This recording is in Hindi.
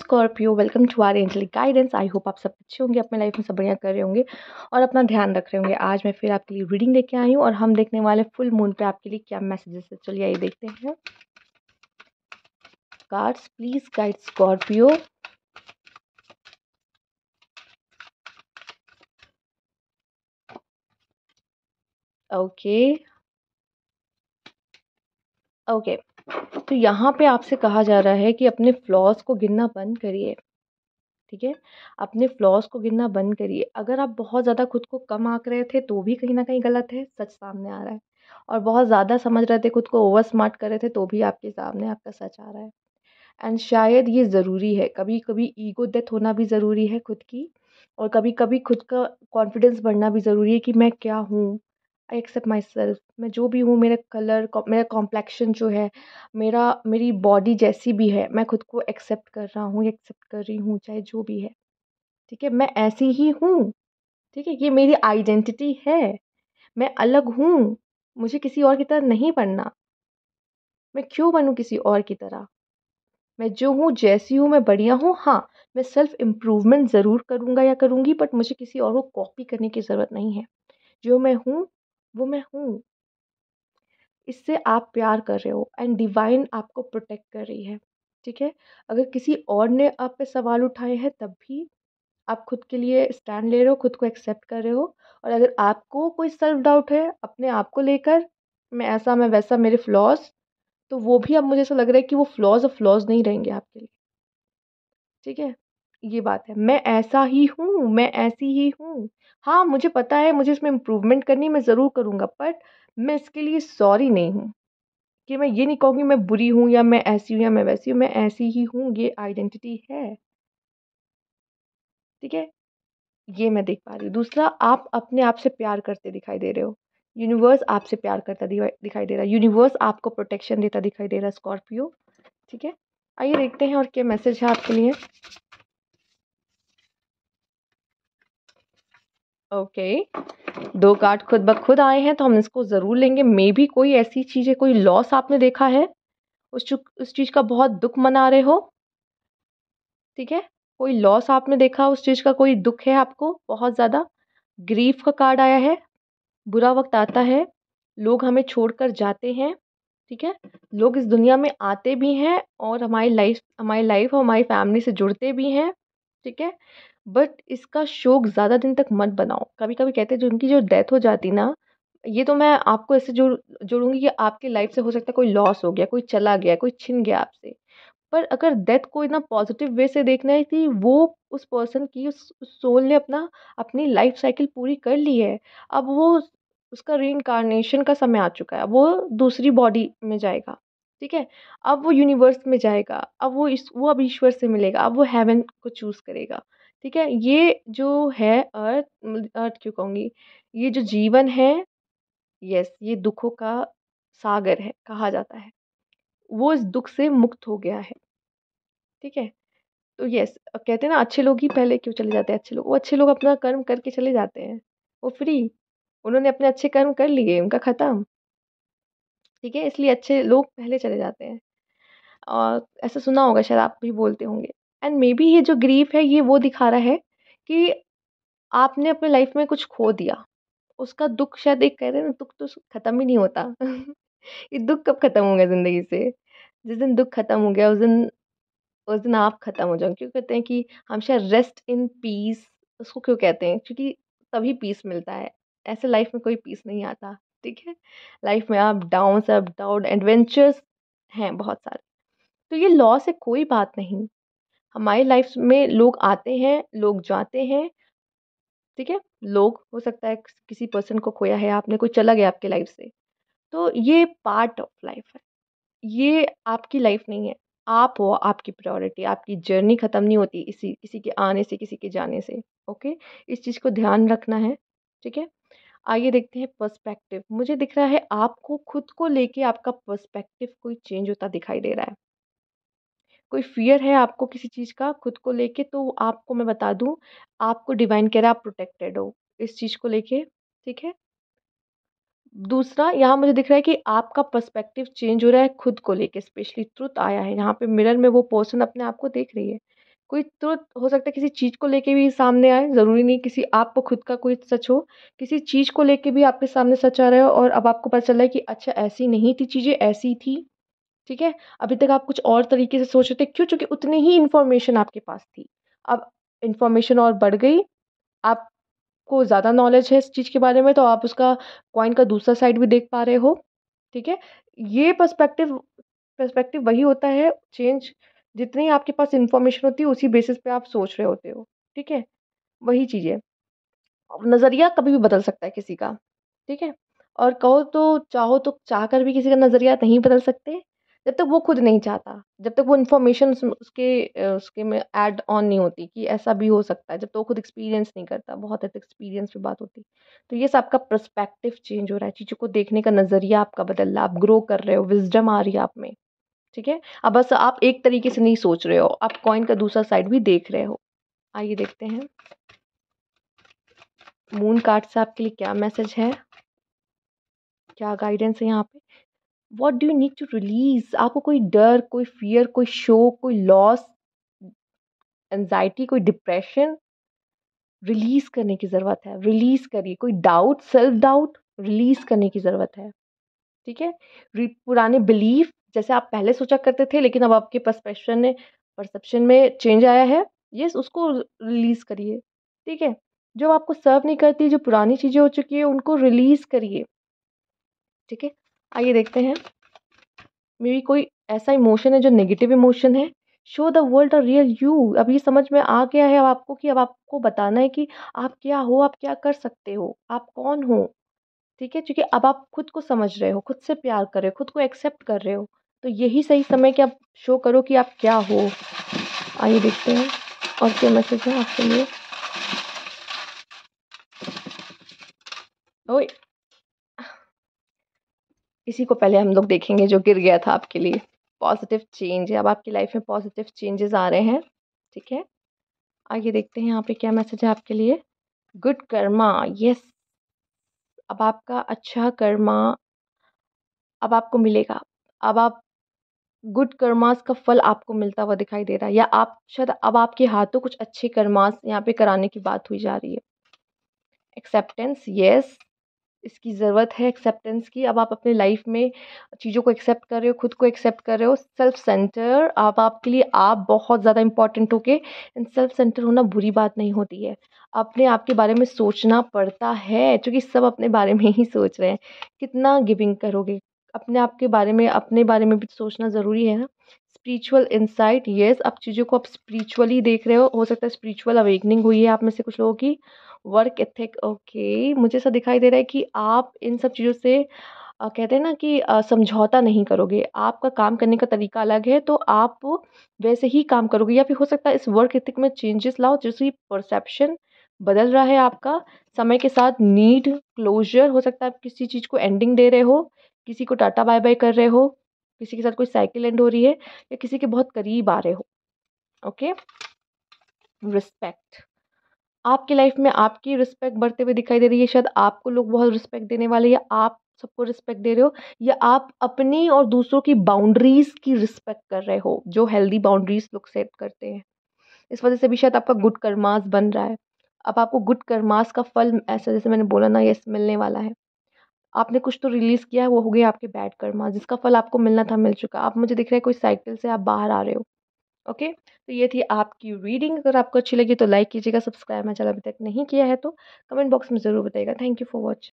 Scorpio welcome to our angelic guidance I hope आप सब अच्छे होंगे अपने लाइफ में सब बढ़िया कर रहे होंगे और अपना ध्यान रख रहे होंगे आज मैं फिर आपके लिए रीडिंग लेके आई हूँ और हम देखने वाले फुल मून पे आपके लिए क्या मैसेजेस है चलिए आइए देखते हैं cards please guide Scorpio okay okay तो यहाँ पे आपसे कहा जा रहा है कि अपने फ्लॉस को गिनना बंद करिए ठीक है अपने फ्लॉस को गिनना बंद करिए अगर आप बहुत ज़्यादा खुद को कम आंक रहे थे तो भी कहीं ना कहीं गलत है सच सामने आ रहा है और बहुत ज़्यादा समझ रहे थे खुद को ओवर स्मार्ट कर रहे थे तो भी आपके सामने आपका सच आ रहा है एंड शायद ये ज़रूरी है कभी कभी ईगो डेथ होना भी ज़रूरी है खुद की और कभी कभी खुद का कॉन्फिडेंस बढ़ना भी ज़रूरी है कि मैं क्या हूँ आई एक्सेप्ट माई सेल्फ मैं जो भी हूँ मेरा कलर मेरा कॉम्प्लेक्शन जो है मेरा मेरी बॉडी जैसी भी है मैं ख़ुद को एक्सेप्ट कर रहा हूँ एक्सेप्ट कर रही हूँ चाहे जो भी है ठीक है मैं ऐसी ही हूँ ठीक है ये मेरी आइडेंटिटी है मैं अलग हूँ मुझे किसी और की तरह नहीं बनना मैं क्यों बनूँ किसी और की तरह मैं जो हूँ जैसी हूँ मैं बढ़िया हूँ हाँ मैं सेल्फ इम्प्रूवमेंट ज़रूर करूँगा या करूँगी बट मुझे किसी और को कॉपी करने की ज़रूरत नहीं है जो मैं हूँ वो मैं हूँ इससे आप प्यार कर रहे हो एंड डिवाइन आपको प्रोटेक्ट कर रही है ठीक है अगर किसी और ने आप पे सवाल उठाए हैं तब भी आप खुद के लिए स्टैंड ले रहे हो खुद को एक्सेप्ट कर रहे हो और अगर आपको कोई सेल्फ डाउट है अपने आप को लेकर मैं ऐसा मैं वैसा मेरे फ्लॉज तो वो भी अब मुझे ऐसा लग रहा है कि वो फ्लॉज और फ्लॉज नहीं रहेंगे आपके लिए ठीक है ये बात है मैं ऐसा ही हूँ मैं ऐसी ही हूँ हाँ मुझे पता है मुझे इसमें इम्प्रूवमेंट करनी मैं ज़रूर करूँगा बट मैं इसके लिए सॉरी नहीं हूँ कि मैं ये नहीं कहूँगी मैं बुरी हूँ या मैं ऐसी हूँ या मैं वैसी हूँ मैं ऐसी ही हूँ ये आइडेंटिटी है ठीक है ये मैं देख पा रही हूँ दूसरा आप अपने आप से प्यार करते दिखाई दे रहे हो यूनिवर्स आपसे प्यार करता दिखाई दे रहा है यूनिवर्स आपको प्रोटेक्शन देता दिखाई दे रहा है स्कॉर्पियो ठीक है आइए देखते हैं और क्या मैसेज है आपके लिए ओके okay. दो कार्ड खुद ब खुद आए हैं तो हम इसको ज़रूर लेंगे मे भी कोई ऐसी चीज़ है कोई लॉस आपने देखा है उस उस चीज़ का बहुत दुख मना रहे हो ठीक है कोई लॉस आपने देखा उस चीज़ का कोई दुख है आपको बहुत ज़्यादा ग्रीफ का कार्ड आया है बुरा वक्त आता है लोग हमें छोड़कर जाते हैं ठीक है लोग इस दुनिया में आते भी हैं और हमारी लाइफ हमारी लाइफ और हमारी फैमिली से जुड़ते भी हैं ठीक है बट इसका शौक ज़्यादा दिन तक मत बनाओ कभी कभी कहते हैं जो उनकी जो डेथ हो जाती ना ये तो मैं आपको ऐसे जोड़ जोड़ूंगी कि आपकी लाइफ से हो सकता है कोई लॉस हो गया कोई चला गया कोई छिन गया आपसे पर अगर डेथ को इतना पॉजिटिव वे से देखना है कि वो उस पर्सन की उस सोल ने अपना अपनी लाइफ साइकिल पूरी कर ली है अब वो उसका री इनकारनेशन का समय आ चुका है वो दूसरी बॉडी में जाएगा ठीक है अब वो यूनिवर्स में जाएगा अब वो इस वो अब ईश्वर से मिलेगा अब वो हेवन को चूज़ करेगा ठीक है ये जो है अर्थ अर्थ क्यों कहूँगी ये जो जीवन है यस ये दुखों का सागर है कहा जाता है वो इस दुख से मुक्त हो गया है ठीक है तो यस कहते हैं ना अच्छे लोग ही पहले क्यों चले जाते हैं अच्छे लोग वो अच्छे लोग अपना कर्म करके चले जाते हैं वो फ्री उन्होंने अपने अच्छे कर्म कर लिए उनका ख़त्म ठीक है इसलिए अच्छे लोग पहले चले जाते हैं और ऐसा सुना होगा शायद आप भी बोलते होंगे एंड मे बी ये जो ग्रीफ है ये वो दिखा रहा है कि आपने अपने लाइफ में कुछ खो दिया उसका दुख शायद एक कह रहे हैं दुख तो ख़त्म ही नहीं होता ये दुख कब ख़त्म हो गया ज़िंदगी से जिस दिन दुख ख़त्म हो गया उस दिन उस दिन आप ख़त्म हो जाओ क्यों कहते हैं कि हमेशा रेस्ट इन पीस उसको क्यों कहते हैं क्योंकि तभी पीस मिलता है ऐसे लाइफ में कोई पीस नहीं आता ठीक है लाइफ में आप डाउन अप डाउन एडवेंचर्स हैं बहुत सारे तो ये लॉस है कोई बात नहीं हमारी लाइफ में लोग आते हैं लोग जाते हैं ठीक है लोग हो सकता है किसी पर्सन को खोया है आपने कोई चला गया आपके लाइफ से तो ये पार्ट ऑफ लाइफ है ये आपकी लाइफ नहीं है आप हो आपकी प्रायोरिटी आपकी जर्नी ख़त्म नहीं होती इसी किसी के आने से किसी के जाने से ओके इस चीज़ को ध्यान रखना है ठीक है आइए देखते हैं पर्सपेक्टिव मुझे दिख रहा है आपको खुद को लेके आपका पर्सपेक्टिव कोई चेंज होता दिखाई दे रहा है कोई फ़ियर है आपको किसी चीज़ का खुद को लेके तो आपको मैं बता दूँ आपको डिवाइन कह रहा है आप प्रोटेक्टेड हो इस चीज़ को लेके ठीक है दूसरा यहाँ मुझे दिख रहा है कि आपका पर्सपेक्टिव चेंज हो रहा है खुद को लेके स्पेशली त्रुत आया है यहाँ पे मिरर में वो पर्सन अपने आप को देख रही है कोई तुरंत हो सकता है किसी चीज़ को लेके भी सामने आए ज़रूरी नहीं किसी आपको खुद का कोई सच हो किसी चीज़ को लेके भी आपके सामने सच आ रहा है और अब आपको पता चल रहा है कि अच्छा ऐसी नहीं थी चीज़ें ऐसी थी ठीक है अभी तक आप कुछ और तरीके से सोच रहे थे क्यों चूँकि उतनी ही इन्फॉर्मेशन आपके पास थी अब इन्फॉर्मेशन और बढ़ गई आपको ज़्यादा नॉलेज है इस चीज़ के बारे में तो आप उसका कॉइन का दूसरा साइड भी देख पा रहे हो ठीक है ये पर्सपेक्टिव पर्सपेक्टिव वही होता है चेंज जितनी आपके पास इन्फॉर्मेशन होती है उसी बेसिस पे आप सोच रहे होते हो ठीक है वही चीज़ है नज़रिया कभी भी बदल सकता है किसी का ठीक है और कहो तो चाहो तो चाह कर भी किसी का नज़रिया नहीं बदल सकते जब तक वो खुद नहीं चाहता जब तक वो इन्फॉर्मेशन उसके उसके में ऐड ऑन नहीं होती कि ऐसा भी हो सकता है जब तक वो खुद एक्सपीरियंस नहीं करता बहुत हद एक्सपीरियंस पे बात होती तो ये सब आपका पर्सपेक्टिव चेंज हो रहा है चीज़ों को देखने का नज़रिया आपका बदल रहा है आप ग्रो कर रहे हो विजडम आ रही है आप में ठीक है अब बस आप एक तरीके से नहीं सोच रहे हो आप कॉइन का दूसरा साइड भी देख रहे हो आइए देखते हैं मून कार्ड से आपके लिए क्या मैसेज है क्या गाइडेंस है यहाँ पे what do you need to release आपको कोई डर कोई फियर कोई शोक कोई लॉस एनजाइटी कोई डिप्रेशन रिलीज़ करने की ज़रूरत है रिलीज़ करिए कोई डाउट सेल्फ डाउट रिलीज़ करने की ज़रूरत है ठीक है पुराने बिलीफ जैसे आप पहले सोचा करते थे लेकिन अब आपके परसपेप्शन ने परसेप्शन में चेंज आया है ये उसको रिलीज़ करिए ठीक है जो आपको सर्व नहीं करती जो पुरानी चीज़ें हो चुकी है उनको रिलीज़ करिए ठीक है आइए देखते हैं मे भी कोई ऐसा इमोशन है जो नेगेटिव इमोशन है show the world a real you अब ये समझ में आ गया है अब आपको कि अब आपको बताना है कि आप क्या हो आप क्या कर सकते हो आप कौन हो ठीक है क्योंकि अब आप खुद को समझ रहे हो खुद से प्यार कर रहे हो खुद को एक्सेप्ट कर रहे हो तो यही सही समय कि आप शो करो कि आप क्या हो आइए देखते हैं और क्या मैसेज है आपके लिए ओए इसी को पहले हम लोग देखेंगे जो गिर गया था आपके लिए पॉजिटिव चेंज है अब आपकी लाइफ में पॉजिटिव चेंजेस आ रहे हैं ठीक है आगे देखते हैं यहाँ पे क्या मैसेज है आपके लिए गुड कर्मा यस अब आपका अच्छा कर्मा अब आपको मिलेगा अब आप गुड कर्मास का फल आपको मिलता हुआ दिखाई दे रहा है या आप शायद अब आपके हाथों कुछ अच्छे कर्मास यहाँ पे कराने की बात हुई जा रही है एक्सेप्टेंस यस इसकी ज़रूरत है एक्सेप्टेंस की अब आप अपने लाइफ में चीज़ों को एक्सेप्ट कर रहे हो खुद को एक्सेप्ट कर रहे हो सेल्फ सेंटर आप आपके लिए आप बहुत ज़्यादा इंपॉर्टेंट हो के एंड सेल्फ सेंटर होना बुरी बात नहीं होती है अपने आप के बारे में सोचना पड़ता है क्योंकि सब अपने बारे में ही सोच रहे हैं कितना गिविंग करोगे अपने आप के बारे में अपने बारे में भी सोचना ज़रूरी है ना स्पिरिचुअल इंसाइट येस आप चीज़ों को आप स्पिरिचुअली देख रहे हो हो सकता है स्पिरिचुअल अवेकनिंग हुई है आप में से कुछ लोगों की वर्क एथिक ओके मुझे ऐसा दिखाई दे रहा है कि आप इन सब चीज़ों से कहते हैं ना कि समझौता नहीं करोगे आपका काम करने का तरीका अलग है तो आप वैसे ही काम करोगे या फिर हो सकता है इस वर्क एथिक में चेंजेस लाओ जैसे परसेप्शन बदल रहा है आपका समय के साथ नीड क्लोजर हो सकता है आप किसी चीज़ को एंडिंग दे रहे हो किसी को टाटा बाय बाय कर रहे हो किसी के साथ कोई साइकिल एंड हो रही है या किसी के बहुत करीब आ रहे हो ओके रिस्पेक्ट आपकी लाइफ में आपकी रिस्पेक्ट बढ़ते हुए दिखाई दे रही है शायद आपको लोग बहुत रिस्पेक्ट देने वाले या आप सबको रिस्पेक्ट दे रहे हो या आप अपनी और दूसरों की बाउंड्रीज की रिस्पेक्ट कर रहे हो जो हेल्दी बाउंड्रीज लोग सेट करते हैं इस वजह से भी शायद आपका गुड कर्मास बन रहा है अब आपको गुड कर्मास का फल ऐसा जैसे मैंने बोला ना ये मिलने वाला है आपने कुछ तो रिलीज़ किया है वो हो गया आपके बैड कर्मास जिसका फल आपको मिलना था मिल चुका आप मुझे दिख रहे हैं कोई साइकिल से आप बाहर आ रहे हो ओके तो ये थी आपकी रीडिंग अगर आपको अच्छी लगी तो लाइक कीजिएगा सब्सक्राइब मैं चैनल अभी तक नहीं किया है तो कमेंट बॉक्स में ज़रूर बताइएगा थैंक यू फॉर वॉच